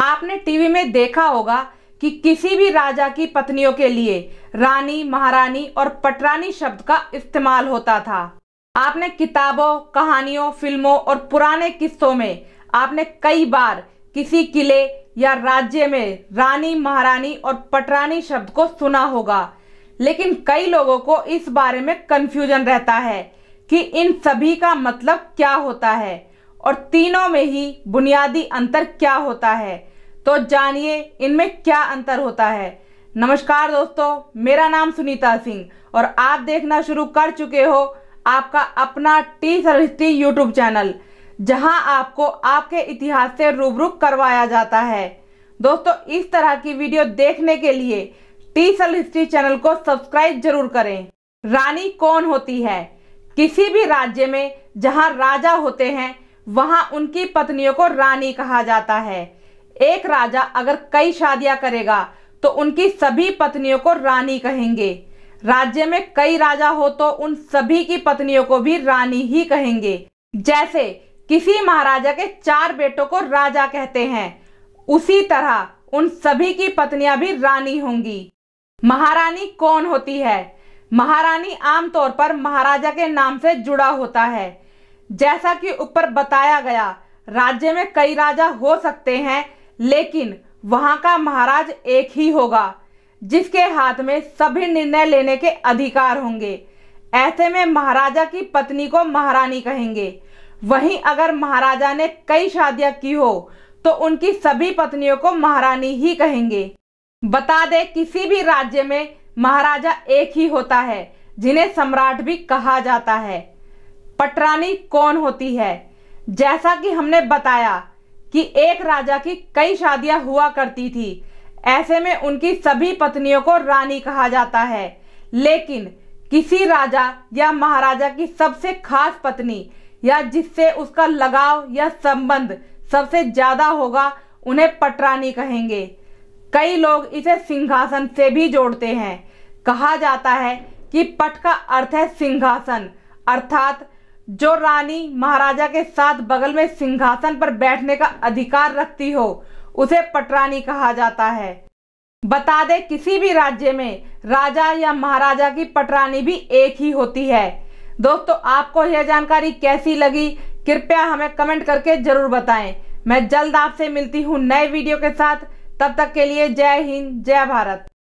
आपने टीवी में देखा होगा कि किसी भी राजा की पत्नियों के लिए रानी महारानी और पटरानी शब्द का इस्तेमाल होता था आपने किताबों कहानियों फिल्मों और पुराने किस्सों में आपने कई बार किसी किले या राज्य में रानी महारानी और पटरानी शब्द को सुना होगा लेकिन कई लोगों को इस बारे में कंफ्यूजन रहता है कि इन सभी का मतलब क्या होता है और तीनों में ही बुनियादी अंतर क्या होता है तो जानिए इनमें क्या अंतर होता है नमस्कार दोस्तों मेरा नाम सुनीता सिंह और आप देखना शुरू कर चुके हो आपका अपना टी सर्विस यूट्यूब चैनल जहां आपको आपके इतिहास से रूबरू करवाया जाता है दोस्तों इस तरह की वीडियो देखने के लिए टी सल हिस्ट्री चैनल को सब्सक्राइब जरूर करें रानी कौन होती है किसी भी राज्य में जहां राजा होते हैं वहां उनकी पत्नियों को रानी कहा जाता है एक राजा अगर कई शादियां करेगा तो उनकी सभी पत्नियों को रानी कहेंगे राज्य में कई राजा हो तो उन सभी की पत्नियों को भी रानी ही कहेंगे जैसे किसी महाराजा के चार बेटों को राजा कहते हैं उसी तरह उन सभी की पत्नियां भी रानी होंगी महारानी कौन होती है महारानी आमतौर पर महाराजा के नाम से जुड़ा होता है जैसा कि ऊपर बताया गया राज्य में कई राजा हो सकते हैं लेकिन वहां का महाराज एक ही होगा जिसके हाथ में सभी निर्णय लेने के अधिकार होंगे ऐसे में महाराजा की पत्नी को महारानी कहेंगे वहीं अगर महाराजा ने कई शादियां की हो तो उनकी सभी पत्नियों को महारानी ही कहेंगे बता दे किसी भी राज्य में महाराजा एक ही होता है जिन्हें सम्राट भी कहा जाता है पटरानी कौन होती है जैसा कि हमने बताया कि एक राजा की कई शादियां हुआ करती थी ऐसे में उनकी सभी पत्नियों को रानी कहा जाता है लेकिन किसी राजा या महाराजा की सबसे खास पत्नी या जिससे उसका लगाव या संबंध सबसे ज़्यादा होगा उन्हें पटरानी कहेंगे कई लोग इसे सिंहासन से भी जोड़ते हैं कहा जाता है कि पट का अर्थ है सिंहासन अर्थात जो रानी महाराजा के साथ बगल में सिंहासन पर बैठने का अधिकार रखती हो उसे पटरानी कहा जाता है बता दे किसी भी राज्य में राजा या महाराजा की पटरानी भी एक ही होती है दोस्तों आपको यह जानकारी कैसी लगी कृपया हमें कमेंट करके जरूर बताएं मैं जल्द आपसे मिलती हूँ नए वीडियो के साथ तब तक के लिए जय हिंद जय भारत